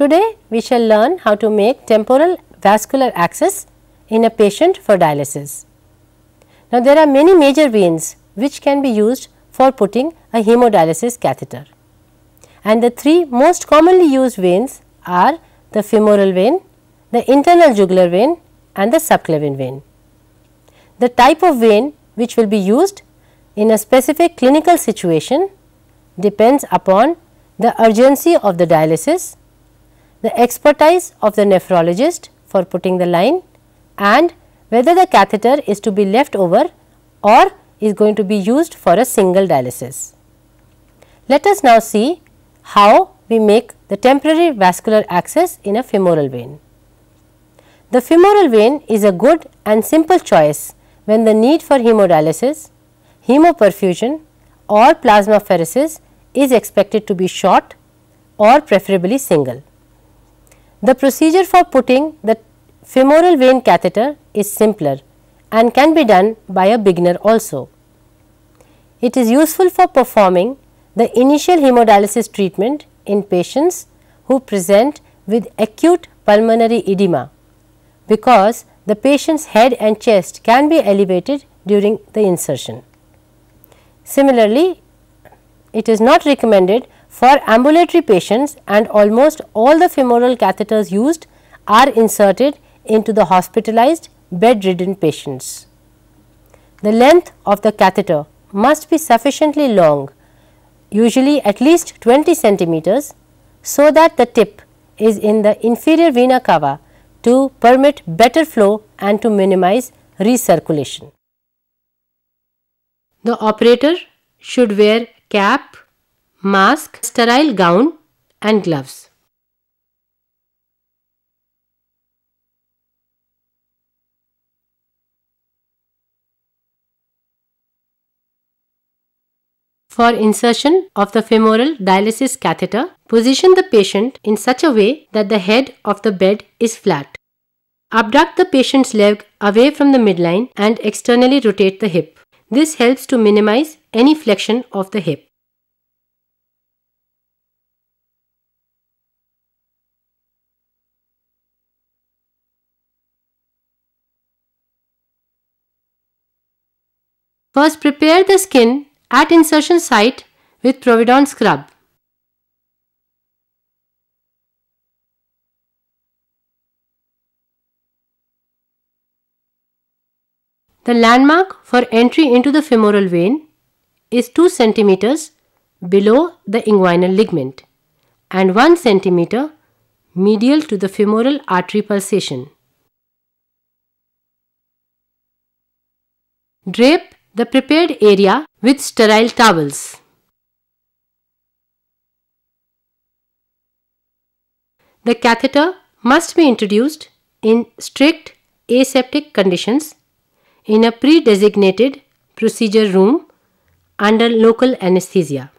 Today we shall learn how to make temporal vascular access in a patient for dialysis. Now there are many major veins which can be used for putting a hemodialysis catheter and the three most commonly used veins are the femoral vein, the internal jugular vein and the subclavian vein. The type of vein which will be used in a specific clinical situation depends upon the urgency of the dialysis the expertise of the nephrologist for putting the line and whether the catheter is to be left over or is going to be used for a single dialysis. Let us now see how we make the temporary vascular access in a femoral vein. The femoral vein is a good and simple choice when the need for hemodialysis, hemoperfusion or plasmapheresis is expected to be short or preferably single. The procedure for putting the femoral vein catheter is simpler and can be done by a beginner also. It is useful for performing the initial hemodialysis treatment in patients who present with acute pulmonary edema because the patient's head and chest can be elevated during the insertion. Similarly, it is not recommended for ambulatory patients and almost all the femoral catheters used are inserted into the hospitalized bedridden patients. The length of the catheter must be sufficiently long, usually at least 20 centimeters, so that the tip is in the inferior vena cava to permit better flow and to minimize recirculation. The operator should wear cap, mask, sterile gown and gloves. For insertion of the femoral dialysis catheter, position the patient in such a way that the head of the bed is flat. Abduct the patient's leg away from the midline and externally rotate the hip. This helps to minimize any flexion of the hip. First prepare the skin at insertion site with Providon scrub. The landmark for entry into the femoral vein is 2 cm below the inguinal ligament and 1 cm medial to the femoral artery pulsation. Drape the prepared area with sterile towels. The catheter must be introduced in strict aseptic conditions in a pre-designated procedure room under local anesthesia.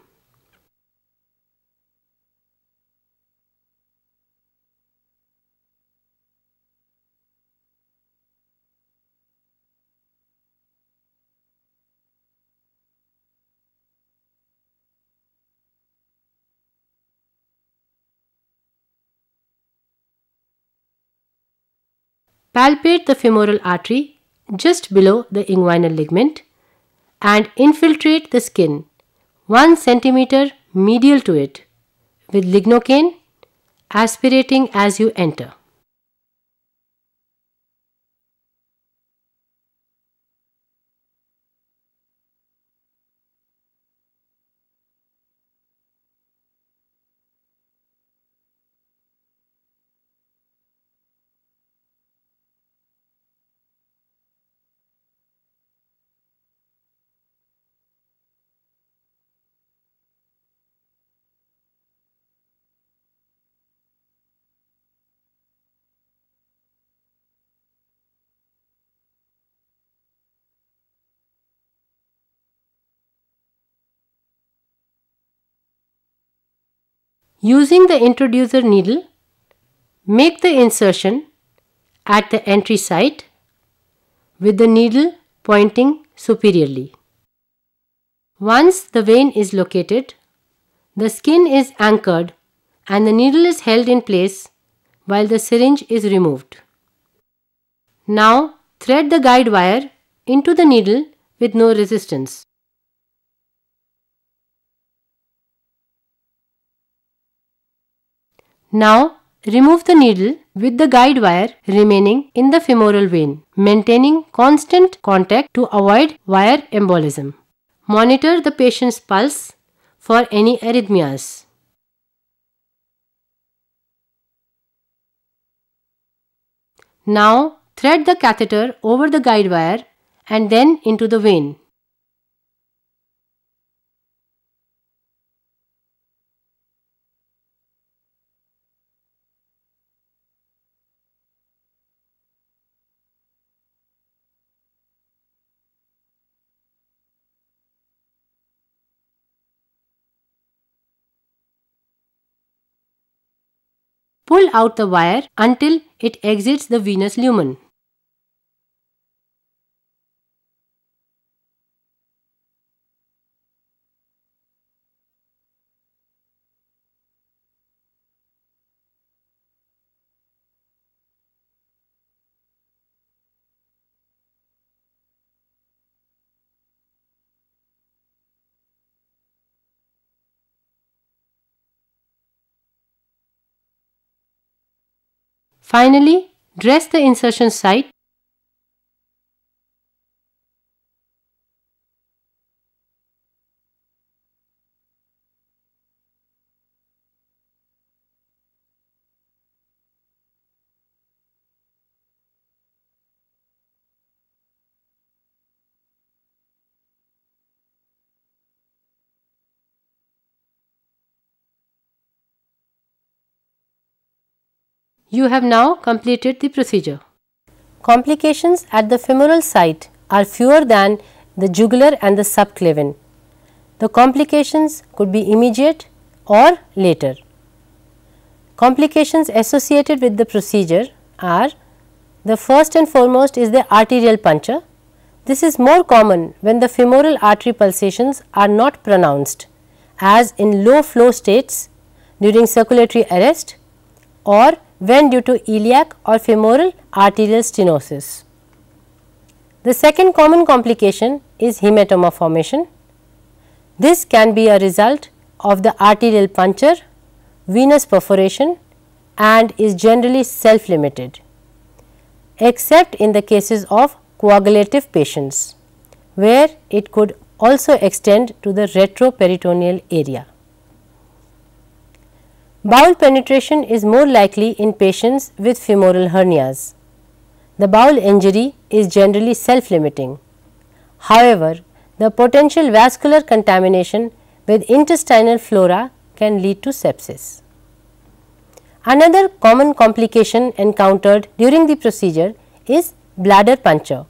Palpate the femoral artery just below the inguinal ligament and infiltrate the skin 1 centimeter medial to it with lignocaine aspirating as you enter. Using the introducer needle, make the insertion at the entry site with the needle pointing superiorly. Once the vein is located, the skin is anchored and the needle is held in place while the syringe is removed. Now thread the guide wire into the needle with no resistance. Now remove the needle with the guide wire remaining in the femoral vein, maintaining constant contact to avoid wire embolism. Monitor the patient's pulse for any arrhythmias. Now thread the catheter over the guide wire and then into the vein. Pull out the wire until it exits the venous lumen. Finally, dress the insertion site You have now completed the procedure. Complications at the femoral site are fewer than the jugular and the subclavian. The complications could be immediate or later. Complications associated with the procedure are the first and foremost is the arterial puncture. This is more common when the femoral artery pulsations are not pronounced as in low flow states during circulatory arrest or when due to iliac or femoral arterial stenosis. The second common complication is hematoma formation. This can be a result of the arterial puncture, venous perforation and is generally self-limited except in the cases of coagulative patients where it could also extend to the retroperitoneal area. Bowel penetration is more likely in patients with femoral hernias. The bowel injury is generally self-limiting. However, the potential vascular contamination with intestinal flora can lead to sepsis. Another common complication encountered during the procedure is bladder puncture.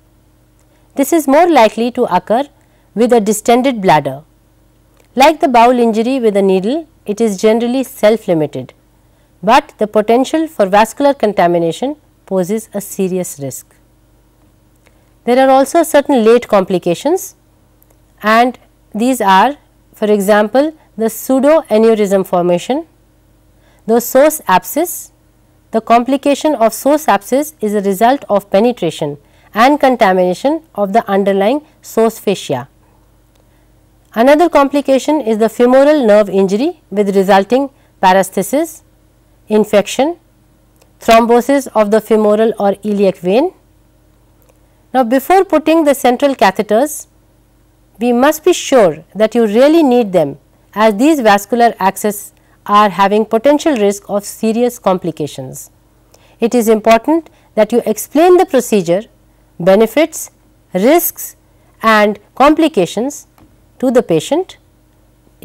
This is more likely to occur with a distended bladder. Like the bowel injury with a needle, it is generally self-limited, but the potential for vascular contamination poses a serious risk. There are also certain late complications and these are for example, the pseudoaneurysm formation, the source abscess. The complication of source abscess is a result of penetration and contamination of the underlying source fascia. Another complication is the femoral nerve injury with resulting parastasis, infection, thrombosis of the femoral or iliac vein. Now, before putting the central catheters, we must be sure that you really need them as these vascular access are having potential risk of serious complications. It is important that you explain the procedure, benefits, risks and complications to the patient.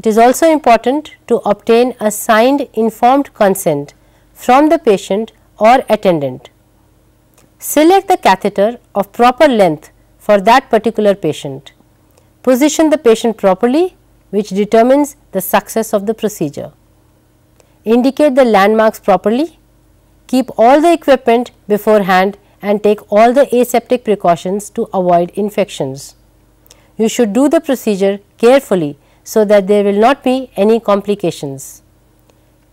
It is also important to obtain a signed informed consent from the patient or attendant. Select the catheter of proper length for that particular patient. Position the patient properly which determines the success of the procedure. Indicate the landmarks properly. Keep all the equipment beforehand and take all the aseptic precautions to avoid infections. You should do the procedure carefully so that there will not be any complications.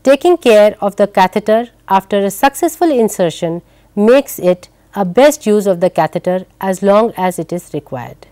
Taking care of the catheter after a successful insertion makes it a best use of the catheter as long as it is required.